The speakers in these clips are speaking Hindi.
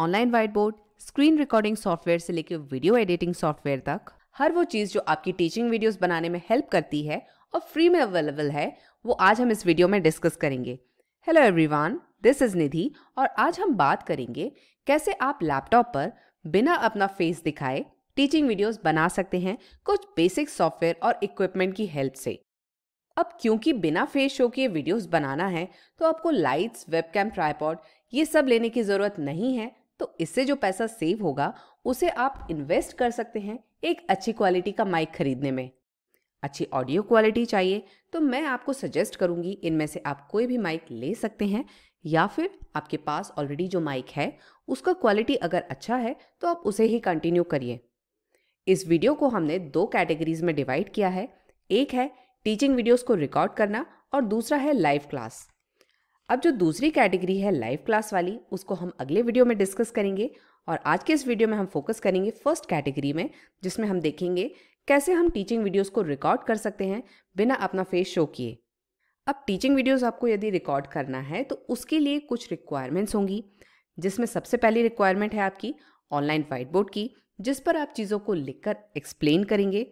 online whiteboard screen recording software से लेकर वीडियो एडिटिंग सॉफ्टवेयर तक हर वो चीज़ जो आपकी टीचिंग वीडियोस बनाने में हेल्प करती है और फ्री में अवेलेबल है वो आज हम इस वीडियो में डिस्कस करेंगे hello everyone this is Nidhi और आज हम बात करेंगे कैसे आप लैपटॉप पर बिना अपना फेस दिखाए टीचिंग वीडियोस बना सकते हैं कुछ बेसिक सॉफ्टवेयर और इक्विपमेंट की हेल्प से अब क्योंकि बिना फेस शो के वीडियोस बनाना है तो आपको लाइट्स वेबकैम ट्राईपॉड ये सब लेने की ज़रूरत नहीं है तो इससे जो पैसा सेव होगा उसे आप इन्वेस्ट कर सकते हैं एक अच्छी क्वालिटी का माइक खरीदने में अच्छी ऑडियो क्वालिटी चाहिए तो मैं आपको सजेस्ट करूंगी इनमें से आप कोई भी माइक ले सकते हैं या फिर आपके पास ऑलरेडी जो माइक है उसका क्वालिटी अगर अच्छा है तो आप उसे ही कंटिन्यू करिए इस वीडियो को हमने दो कैटेगरीज में डिवाइड किया है एक है टीचिंग वीडियोस को रिकॉर्ड करना और दूसरा है लाइव क्लास अब जो दूसरी कैटेगरी है लाइव क्लास वाली उसको हम अगले वीडियो में डिस्कस करेंगे और आज के इस वीडियो में हम फोकस करेंगे फर्स्ट कैटेगरी में जिसमें हम देखेंगे कैसे हम टीचिंग वीडियोस को रिकॉर्ड कर सकते हैं बिना अपना फेस शो किए अब टीचिंग वीडियोस आपको यदि रिकॉर्ड करना है तो उसके लिए कुछ रिक्वायरमेंट्स होंगी जिसमें सबसे पहली रिक्वायरमेंट है आपकी ऑनलाइन वाइट बोर्ड की जिस पर आप चीज़ों को लिखकर एक्सप्लेन करेंगे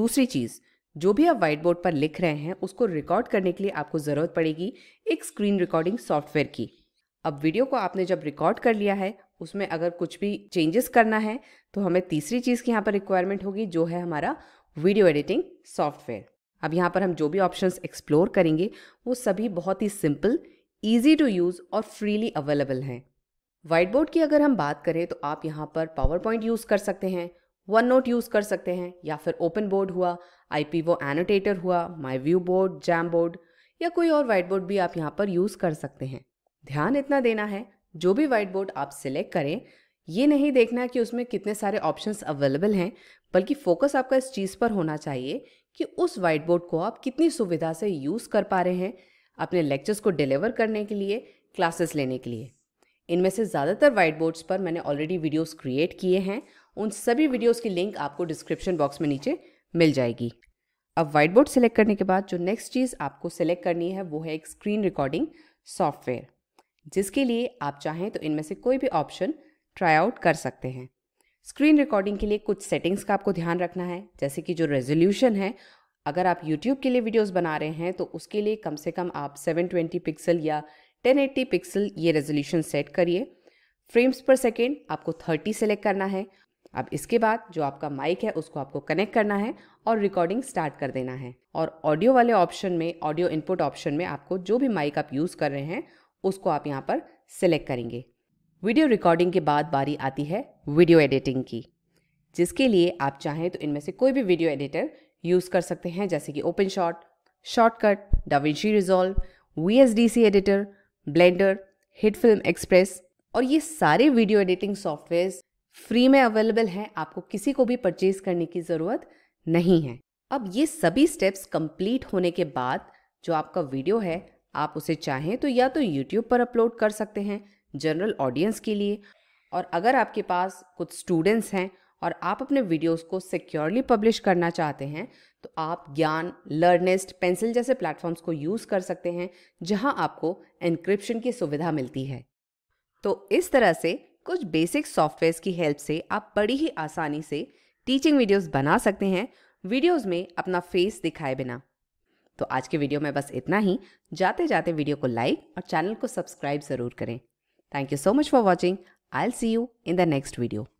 दूसरी चीज़ जो भी आप व्हाइट बोर्ड पर लिख रहे हैं उसको रिकॉर्ड करने के लिए आपको ज़रूरत पड़ेगी एक स्क्रीन रिकॉर्डिंग सॉफ्टवेयर की अब वीडियो को आपने जब रिकॉर्ड कर लिया है उसमें अगर कुछ भी चेंजेस करना है तो हमें तीसरी चीज़ की यहाँ पर रिक्वायरमेंट होगी जो है हमारा वीडियो एडिटिंग सॉफ्टवेयर अब यहाँ पर हम जो भी ऑप्शंस एक्सप्लोर करेंगे वो सभी बहुत ही सिंपल ईजी टू यूज़ और फ्रीली अवेलेबल हैं व्हाइट बोर्ड की अगर हम बात करें तो आप यहाँ पर पावर पॉइंट यूज़ कर सकते हैं वन नोट यूज़ कर सकते हैं या फिर ओपन बोर्ड हुआ आई पी वो एनोटेटर हुआ my view board Jamboard या कोई और वाइट बोर्ड भी आप यहाँ पर यूज़ कर सकते हैं ध्यान इतना देना है जो भी वाइट बोर्ड आप सिलेक्ट करें ये नहीं देखना कि उसमें कितने सारे ऑप्शंस अवेलेबल हैं बल्कि फोकस आपका इस चीज़ पर होना चाहिए कि उस वाइट बोर्ड को आप कितनी सुविधा से यूज़ कर पा रहे हैं अपने लेक्चर्स को डिलीवर करने के लिए क्लासेस लेने के लिए इनमें से ज़्यादातर वाइट बोर्ड्स पर मैंने ऑलरेडी वीडियोस क्रिएट किए हैं उन सभी वीडियोस की लिंक आपको डिस्क्रिप्शन बॉक्स में नीचे मिल जाएगी अब वाइट बोर्ड सेलेक्ट करने के बाद जो नेक्स्ट चीज़ आपको सेलेक्ट करनी है वो है एक स्क्रीन रिकॉर्डिंग सॉफ्टवेयर जिसके लिए आप चाहें तो इनमें से कोई भी ऑप्शन ट्राई आउट कर सकते हैं स्क्रीन रिकॉर्डिंग के लिए कुछ सेटिंग्स का आपको ध्यान रखना है जैसे कि जो रेजोल्यूशन है अगर आप यूट्यूब के लिए वीडियोज़ बना रहे हैं तो उसके लिए कम से कम आप 720 पिक्सल या 1080 पिक्सल ये रेजोल्यूशन सेट करिए फ्रेम्स पर सेकेंड आपको 30 सेलेक्ट करना है अब इसके बाद जो आपका माइक है उसको आपको कनेक्ट करना है और रिकॉर्डिंग स्टार्ट कर देना है और ऑडियो वाले ऑप्शन में ऑडियो इनपुट ऑप्शन में आपको जो भी माइक आप यूज़ कर रहे हैं उसको आप यहाँ पर सिलेक्ट करेंगे वीडियो रिकॉर्डिंग के बाद बारी आती है वीडियो एडिटिंग की जिसके लिए आप चाहें तो इनमें से कोई भी वीडियो एडिटर यूज़ कर सकते हैं जैसे कि OpenShot Shotcut DaVinci Resolve V S D C editor Blender HitFilm Express और ये सारे वीडियो एडिटिंग सॉफ्टवेयर्स फ्री में अवेलेबल है आपको किसी को भी परचेज करने की ज़रूरत नहीं है अब ये सभी स्टेप्स कंप्लीट होने के बाद जो आपका वीडियो है आप उसे चाहें तो या तो यूट्यूब पर अपलोड कर सकते हैं जनरल ऑडियंस के लिए और अगर आपके पास कुछ स्टूडेंट्स हैं और आप अपने वीडियोस को सिक्योरली पब्लिश करना चाहते हैं तो आप ज्ञान लर्नेस्ट पेंसिल जैसे प्लेटफॉर्म्स को यूज़ कर सकते हैं जहां आपको एनक्रिप्शन की सुविधा मिलती है तो इस तरह से कुछ बेसिक सॉफ्टवेयर की हेल्प से आप बड़ी ही आसानी से टीचिंग वीडियोस बना सकते हैं वीडियोस में अपना फेस दिखाए बिना तो आज के वीडियो में बस इतना ही जाते जाते वीडियो को लाइक और चैनल को सब्सक्राइब ज़रूर करें thank you so much for watching I'll see you in the next video